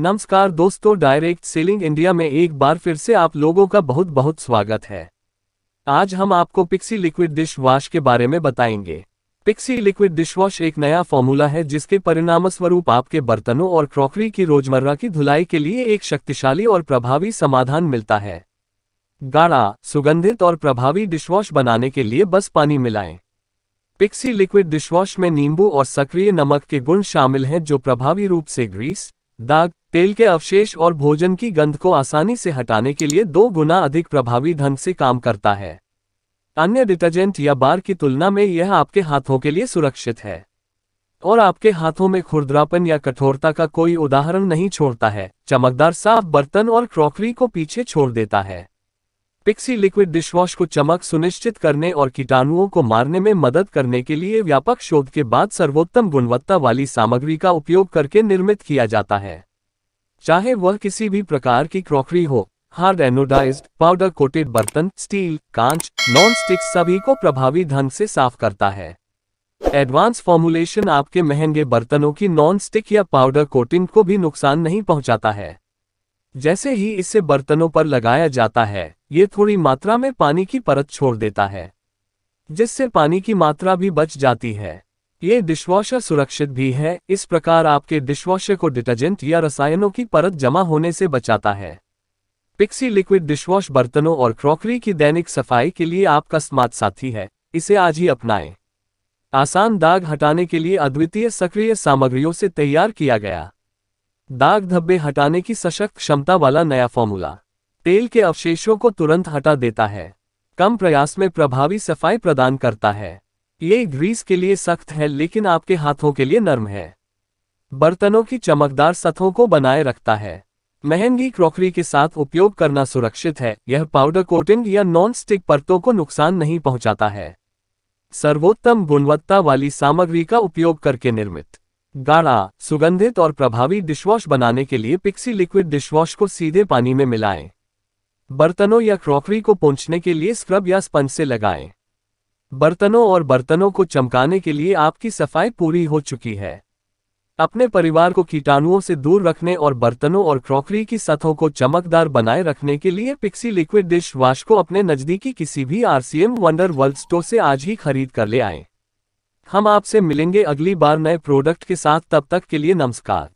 नमस्कार दोस्तों direct selling India में एक बार फिर से आप लोगों का बहुत बहुत स्वागत है आज हम आपको पिक्सी लिक्विड डिश वॉश के बारे में बताएंगे पिक्सी लिक्विड डिश वॉश एक नया फॉर्मूला है जिसके परिणामस्वरूप आपके बर्तनों और क्रॉकरी की रोजमर्रा की धुलाई के लिए एक शक्तिशाली और प्रभावी समाधान मिलता है गाढ़ा सुगंधित और प्रभावी डिशवॉश बनाने के लिए बस पानी मिलाएं पिक्सी लिक्विड डिशवॉश में नींबू और सक्रिय नमक के गुण शामिल हैं जो प्रभावी रूप से ग्रीस दाग तेल के अवशेष और भोजन की गंध को आसानी से हटाने के लिए दो गुना अधिक प्रभावी ढंग से काम करता है अन्य डिटर्जेंट या बार की तुलना में यह आपके हाथों के लिए सुरक्षित है और आपके हाथों में खुरदरापन या कठोरता का कोई उदाहरण नहीं छोड़ता है चमकदार साफ बर्तन और क्रॉकरी को पीछे छोड़ देता है पिक्सी लिक्विड डिशवॉश को चमक सुनिश्चित करने और कीटाणुओं को मारने में मदद करने के लिए व्यापक शोध के बाद सर्वोत्तम गुणवत्ता वाली सामग्री का उपयोग करके निर्मित किया जाता है चाहे वह किसी भी प्रकार की क्रॉकरी हो हार्ड एनोडाइज पाउडर कोटेड बर्तन स्टील कांच नॉन स्टिक सभी को प्रभावी ढंग से साफ करता है एडवांस फॉर्मुलेशन आपके महंगे बर्तनों की नॉन स्टिक या पाउडर कोटिंग को भी नुकसान नहीं पहुंचाता है जैसे ही इसे बर्तनों पर लगाया जाता है ये थोड़ी मात्रा में पानी की परत छोड़ देता है जिससे पानी की मात्रा भी बच जाती है ये डिशवॉशर सुरक्षित भी है इस प्रकार आपके डिशवॉशर को डिटर्जेंट या रसायनों की परत जमा होने से बचाता है पिक्सी लिक्विड डिशवॉश बर्तनों और क्रॉकरी की दैनिक सफाई के लिए आपका स्मार्ट साथी है इसे आज ही अपनाएं आसान दाग हटाने के लिए अद्वितीय सक्रिय सामग्रियों से तैयार किया गया दाग धब्बे हटाने की सशक्त क्षमता वाला नया फॉर्मूला तेल के अवशेषों को तुरंत हटा देता है कम प्रयास में प्रभावी सफाई प्रदान करता है ये ग्रीस के लिए सख्त है लेकिन आपके हाथों के लिए नर्म है बर्तनों की चमकदार सतहों को बनाए रखता है महंगी क्रॉकरी के साथ उपयोग करना सुरक्षित है यह पाउडर कोटिंग या नॉन स्टिक परतों को नुकसान नहीं पहुंचाता है सर्वोत्तम गुणवत्ता वाली सामग्री का उपयोग करके निर्मित गाढ़ा सुगंधित और प्रभावी डिशवॉश बनाने के लिए पिक्सी लिक्विड डिशवॉश को सीधे पानी में मिलाएं बर्तनों या क्रॉकरी को पहुंचने के लिए स्क्रब या स्पंज से लगाएं बर्तनों और बर्तनों को चमकाने के लिए आपकी सफाई पूरी हो चुकी है अपने परिवार को कीटाणुओं से दूर रखने और बर्तनों और क्रॉकरी की सतहों को चमकदार बनाए रखने के लिए पिक्सी लिक्विड डिश वाश को अपने नज़दीकी किसी भी आरसीएम वंडर वर्ल्ड स्टोर से आज ही खरीद कर ले आए हम आपसे मिलेंगे अगली बार नए प्रोडक्ट के साथ तब तक के लिए नमस्कार